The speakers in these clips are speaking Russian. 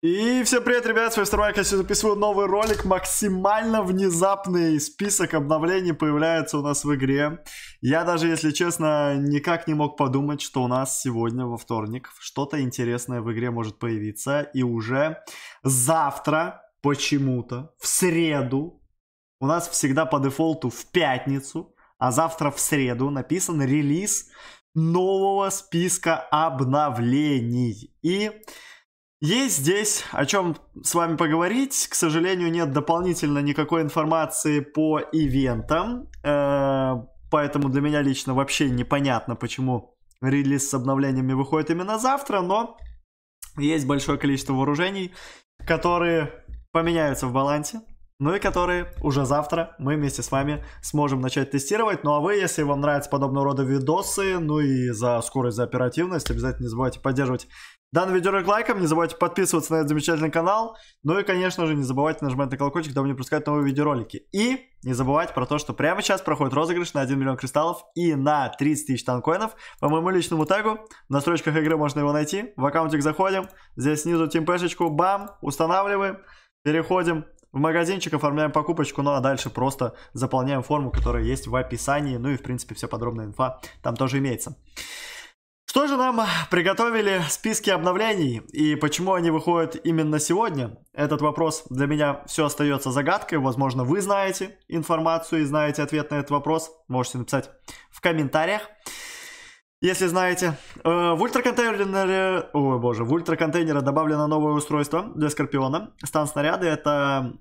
И всем привет, ребят, с вами Стармайк, я сегодня записываю новый ролик, максимально внезапный список обновлений появляется у нас в игре. Я даже, если честно, никак не мог подумать, что у нас сегодня, во вторник, что-то интересное в игре может появиться, и уже завтра, почему-то, в среду, у нас всегда по дефолту в пятницу, а завтра в среду написан релиз нового списка обновлений. И есть здесь о чем с вами поговорить. К сожалению, нет дополнительно никакой информации по ивентам. Э, поэтому для меня лично вообще непонятно, почему релиз с обновлениями выходит именно завтра. Но есть большое количество вооружений, которые поменяются в балансе ну и которые уже завтра мы вместе с вами сможем начать тестировать. Ну а вы, если вам нравятся подобного рода видосы, ну и за скорость, за оперативность, обязательно не забывайте поддерживать данный видеоролик лайком, не забывайте подписываться на этот замечательный канал, ну и, конечно же, не забывайте нажимать на колокольчик, дабы не пропускать новые видеоролики. И не забывайте про то, что прямо сейчас проходит розыгрыш на 1 миллион кристаллов и на 30 тысяч танкоинов по моему личному тегу. В настройках игры можно его найти, в аккаунтик заходим, здесь снизу тимпешечку, бам, устанавливаем, переходим в магазинчик, оформляем покупочку, ну а дальше просто заполняем форму, которая есть в описании, ну и в принципе вся подробная инфа там тоже имеется. Что же нам приготовили списки обновлений и почему они выходят именно сегодня? Этот вопрос для меня все остается загадкой. Возможно, вы знаете информацию и знаете ответ на этот вопрос. Можете написать в комментариях если знаете. Э, в ультраконтейнере... Ой, боже. В ультраконтейнере добавлено новое устройство для Скорпиона. Стан снаряды это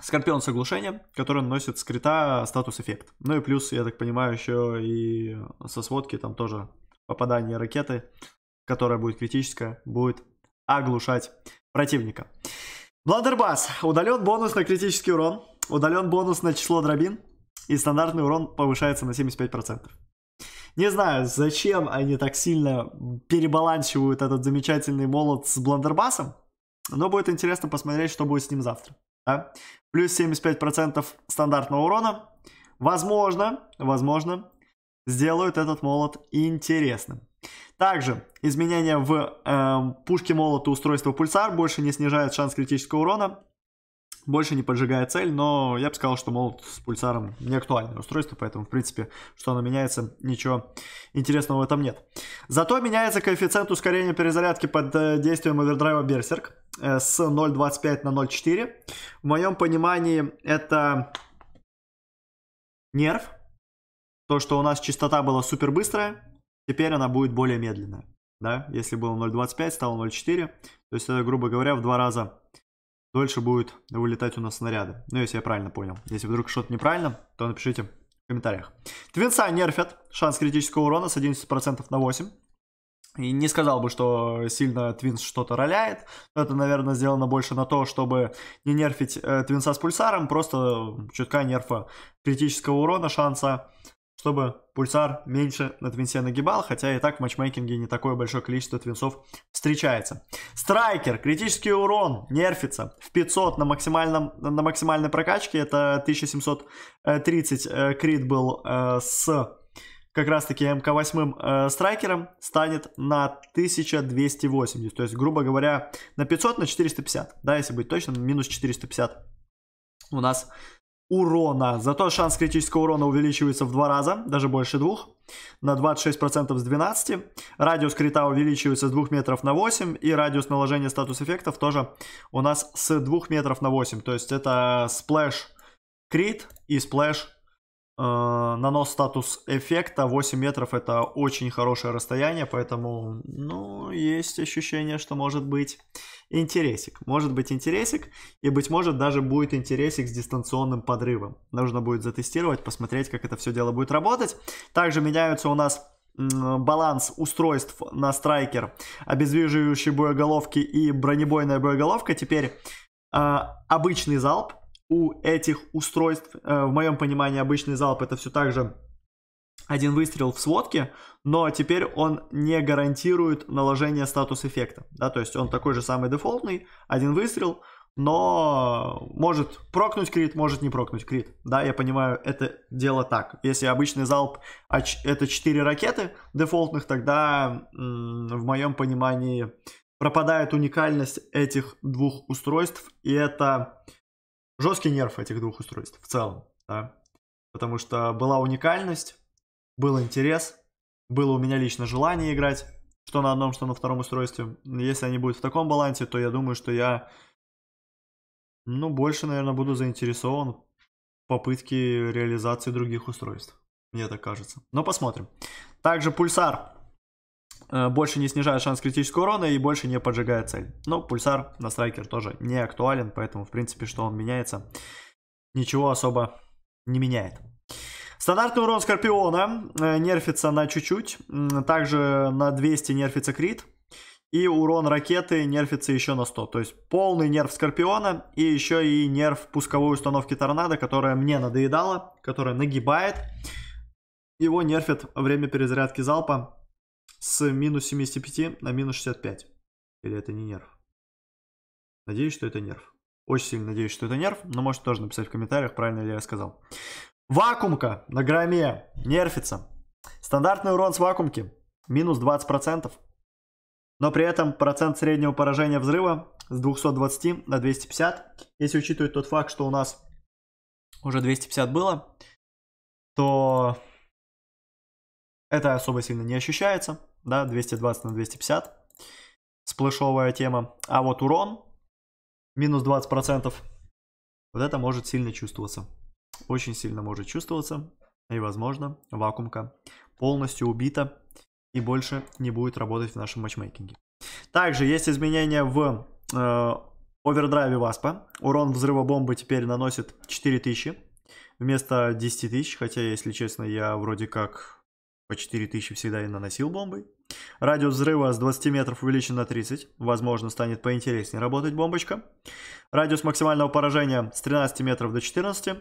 Скорпион с оглушением, который наносит скрита статус эффект. Ну и плюс, я так понимаю, еще и со сводки там тоже попадание ракеты, которая будет критическая, будет оглушать противника. Бландербас. Удален бонус на критический урон. Удален бонус на число дробин. И стандартный урон повышается на 75%. Не знаю, зачем они так сильно перебалансивают этот замечательный молот с блондербасом, но будет интересно посмотреть, что будет с ним завтра. Да? Плюс 75% стандартного урона. Возможно, возможно, сделают этот молот интересным. Также изменения в э, эм, пушке молота устройства пульсар больше не снижает шанс критического урона больше не поджигая цель, но я бы сказал, что молот с пульсаром не актуальное устройство, поэтому, в принципе, что оно меняется, ничего интересного в этом нет. Зато меняется коэффициент ускорения перезарядки под э, действием овердрайва Берсерк э, с 0.25 на 0.4. В моем понимании это нерв. То, что у нас частота была супер быстрая, теперь она будет более медленная. Да? Если было 0.25, стало 0.4. То есть это, грубо говоря, в два раза дольше будут вылетать у нас снаряды. Ну, если я правильно понял. Если вдруг что-то неправильно, то напишите в комментариях. Твинца нерфят. Шанс критического урона с 11% на 8. И не сказал бы, что сильно Твинс что-то роляет. это, наверное, сделано больше на то, чтобы не нерфить э, Твинса с пульсаром, просто чутка нерфа критического урона, шанса чтобы пульсар меньше на твинсе нагибал, хотя и так в матчмейкинге не такое большое количество твинсов встречается. Страйкер, критический урон, нерфится в 500 на, максимальном, на максимальной прокачке, это 1730 э, э, крит был э, с как раз таки МК-8 э, страйкером станет на 1280, то есть, грубо говоря, на 500, на 450, да, если быть точным, минус 450 у нас урона. Зато шанс критического урона увеличивается в два раза, даже больше двух, на 26% с 12. Радиус крита увеличивается с 2 метров на 8, и радиус наложения статус-эффектов тоже у нас с 2 метров на 8. То есть это сплэш крит и сплэш Э, нанос статус эффекта 8 метров это очень хорошее расстояние, поэтому, ну, есть ощущение, что может быть интересик. Может быть интересик, и, быть может, даже будет интересик с дистанционным подрывом. Нужно будет затестировать, посмотреть, как это все дело будет работать. Также меняются у нас баланс устройств на страйкер, обезвиживающие боеголовки и бронебойная боеголовка. Теперь э, обычный залп, у этих устройств, э, в моем понимании, обычный залп это все так же один выстрел в сводке, но теперь он не гарантирует наложение статус эффекта. Да, то есть он такой же самый дефолтный, один выстрел, но может прокнуть крит, может не прокнуть крит. Да, я понимаю, это дело так. Если обычный залп а это 4 ракеты дефолтных, тогда в моем понимании пропадает уникальность этих двух устройств, и это жесткий нерв этих двух устройств в целом, да. Потому что была уникальность, был интерес, было у меня лично желание играть, что на одном, что на втором устройстве. Если они будут в таком балансе, то я думаю, что я, ну, больше, наверное, буду заинтересован в попытке реализации других устройств. Мне так кажется. Но посмотрим. Также пульсар. Э, больше не снижает шанс критического урона и больше не поджигает цель. Но пульсар на страйкер тоже не актуален, поэтому, в принципе, что он меняется, ничего особо не меняет. Стандартный урон Скорпиона э, нерфится на чуть-чуть, также на 200 нерфится крит, и урон ракеты нерфится еще на 100. То есть полный нерв Скорпиона и еще и нерв пусковой установки Торнадо, которая мне надоедала, которая нагибает. Его нерфит время перезарядки залпа с минус 75 на минус 65. Или это не нерв? Надеюсь, что это нерв. Очень сильно надеюсь, что это нерв, но можете тоже написать в комментариях, правильно ли я сказал. Вакуумка на грамме нерфится. Стандартный урон с вакуумки минус 20%. Но при этом процент среднего поражения взрыва с 220 на 250. Если учитывать тот факт, что у нас уже 250 было, то это особо сильно не ощущается, да, 220 на 250, сплэшовая тема. А вот урон, минус 20%, вот это может сильно чувствоваться. Очень сильно может чувствоваться. И, возможно, вакуумка полностью убита и больше не будет работать в нашем матчмейкинге. Также есть изменения в э, овердрайве Васпа. Урон взрыва бомбы теперь наносит 4000 вместо 10 тысяч. Хотя, если честно, я вроде как по 4000 всегда и наносил бомбой. Радиус взрыва с 20 метров увеличен на 30. Возможно, станет поинтереснее работать бомбочка. Радиус максимального поражения с 13 метров до 14.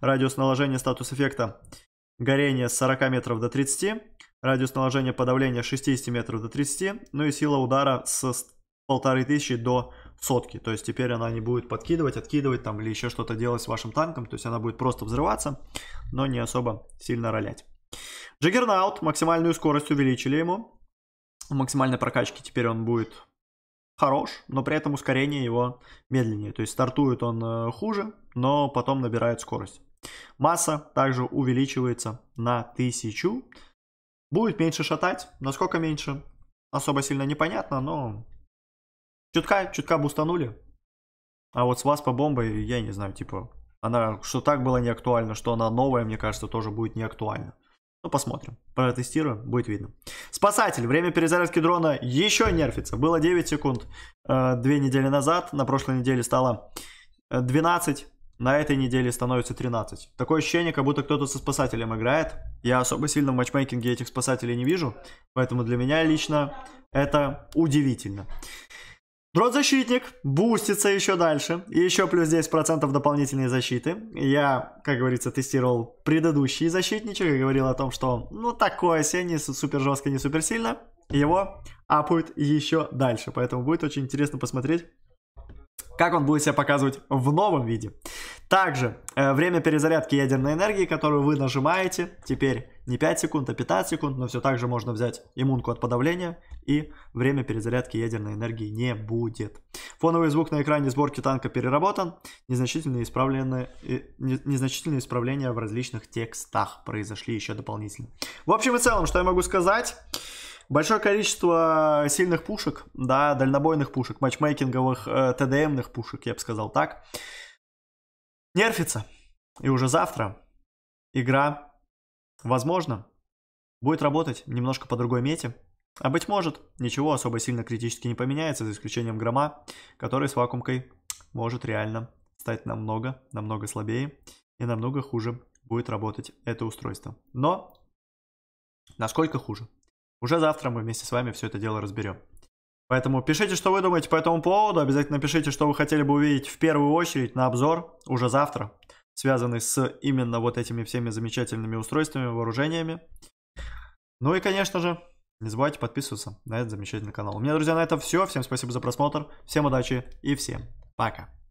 Радиус наложения статус эффекта горения с 40 метров до 30. Радиус наложения подавления 60 метров до 30. Ну и сила удара с 1500 до сотки. То есть теперь она не будет подкидывать, откидывать там или еще что-то делать с вашим танком. То есть она будет просто взрываться, но не особо сильно ролять. Джаггернаут, максимальную скорость увеличили ему. В максимальной прокачке теперь он будет хорош, но при этом ускорение его медленнее. То есть стартует он э, хуже, но потом набирает скорость. Масса также увеличивается на 1000. Будет меньше шатать. Насколько меньше, особо сильно непонятно, но чутка, чутка бустанули. А вот с вас по бомбой, я не знаю, типа, она что так была не актуальна, что она новая, мне кажется, тоже будет не актуальна. Ну, посмотрим. Протестируем, будет видно. Спасатель. Время перезарядки дрона еще нерфится. Было 9 секунд э, две недели назад. На прошлой неделе стало 12. Э, на этой неделе становится 13. Такое ощущение, как будто кто-то со спасателем играет. Я особо сильно в матчмейкинге этих спасателей не вижу. Поэтому для меня лично это удивительно. Дрот-защитник бустится еще дальше. еще плюс 10% дополнительной защиты. Я, как говорится, тестировал предыдущий защитничек и говорил о том, что ну такое себе, не супер жестко, не супер сильно. Его апают еще дальше. Поэтому будет очень интересно посмотреть, как он будет себя показывать в новом виде. Также э, время перезарядки ядерной энергии, которую вы нажимаете, теперь не 5 секунд, а 15 секунд, но все так же можно взять иммунку от подавления, и время перезарядки ядерной энергии не будет. Фоновый звук на экране сборки танка переработан, незначительные, исправлены, э, незначительные исправления в различных текстах произошли еще дополнительно. В общем и целом, что я могу сказать... Большое количество сильных пушек, да, дальнобойных пушек, матчмейкинговых, э, ТДМных пушек, я бы сказал так. Нерфится. И уже завтра игра Возможно, будет работать немножко по другой мете, а быть может, ничего особо сильно критически не поменяется, за исключением грома, который с вакуумкой может реально стать намного, намного слабее и намного хуже будет работать это устройство. Но насколько хуже? Уже завтра мы вместе с вами все это дело разберем. Поэтому пишите, что вы думаете по этому поводу, обязательно пишите, что вы хотели бы увидеть в первую очередь на обзор уже завтра, связанный с именно вот этими всеми замечательными устройствами, вооружениями. Ну и, конечно же, не забывайте подписываться на этот замечательный канал. У меня, друзья, на этом все. Всем спасибо за просмотр, всем удачи и всем пока.